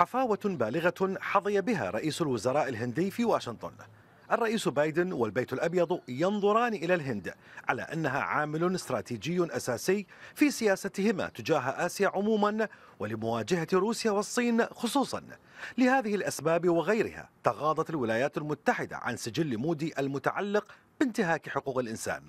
حفاوة بالغة حظي بها رئيس الوزراء الهندي في واشنطن الرئيس بايدن والبيت الأبيض ينظران إلى الهند على أنها عامل استراتيجي أساسي في سياستهما تجاه آسيا عموما ولمواجهة روسيا والصين خصوصا لهذه الأسباب وغيرها تغاضت الولايات المتحدة عن سجل مودي المتعلق بانتهاك حقوق الإنسان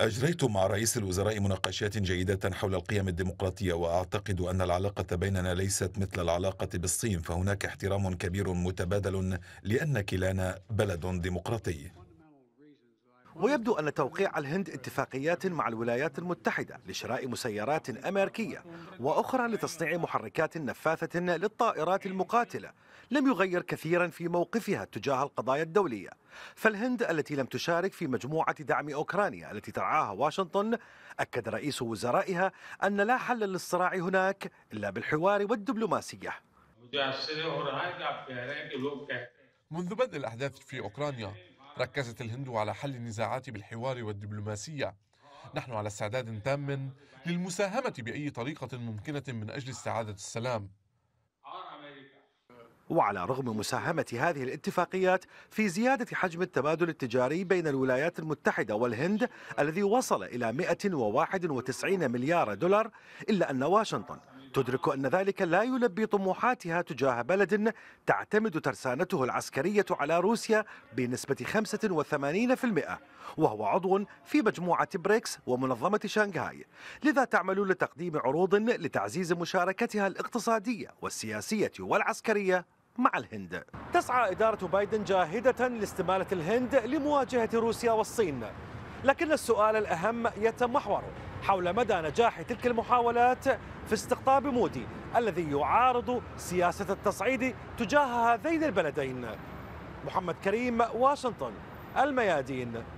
أجريت مع رئيس الوزراء مناقشات جيدة حول القيم الديمقراطية وأعتقد أن العلاقة بيننا ليست مثل العلاقة بالصين فهناك احترام كبير متبادل لأن كلانا بلد ديمقراطي ويبدو أن توقيع الهند اتفاقيات مع الولايات المتحدة لشراء مسيرات أمريكية وأخرى لتصنيع محركات نفاثة للطائرات المقاتلة لم يغير كثيرا في موقفها تجاه القضايا الدولية فالهند التي لم تشارك في مجموعة دعم أوكرانيا التي ترعاها واشنطن أكد رئيس وزرائها أن لا حل للصراع هناك إلا بالحوار والدبلوماسية منذ بدء الأحداث في أوكرانيا ركزت الهند على حل النزاعات بالحوار والدبلوماسية آه. نحن على استعداد تام للمساهمة بأي طريقة ممكنة من أجل استعادة السلام آه، وعلى رغم مساهمة هذه الاتفاقيات في زيادة حجم التبادل التجاري بين الولايات المتحدة والهند الذي وصل إلى 191 مليار دولار إلا أن واشنطن تدرك أن ذلك لا يلبي طموحاتها تجاه بلد تعتمد ترسانته العسكرية على روسيا بنسبة 85% وهو عضو في مجموعة بريكس ومنظمة شانغهاي لذا تعمل لتقديم عروض لتعزيز مشاركتها الاقتصادية والسياسية والعسكرية مع الهند تسعى إدارة بايدن جاهدة لاستمالة الهند لمواجهة روسيا والصين لكن السؤال الأهم يتمحور حول مدى نجاح تلك المحاولات في استقطاب مودي الذي يعارض سياسة التصعيد تجاه هذين البلدين محمد كريم واشنطن الميادين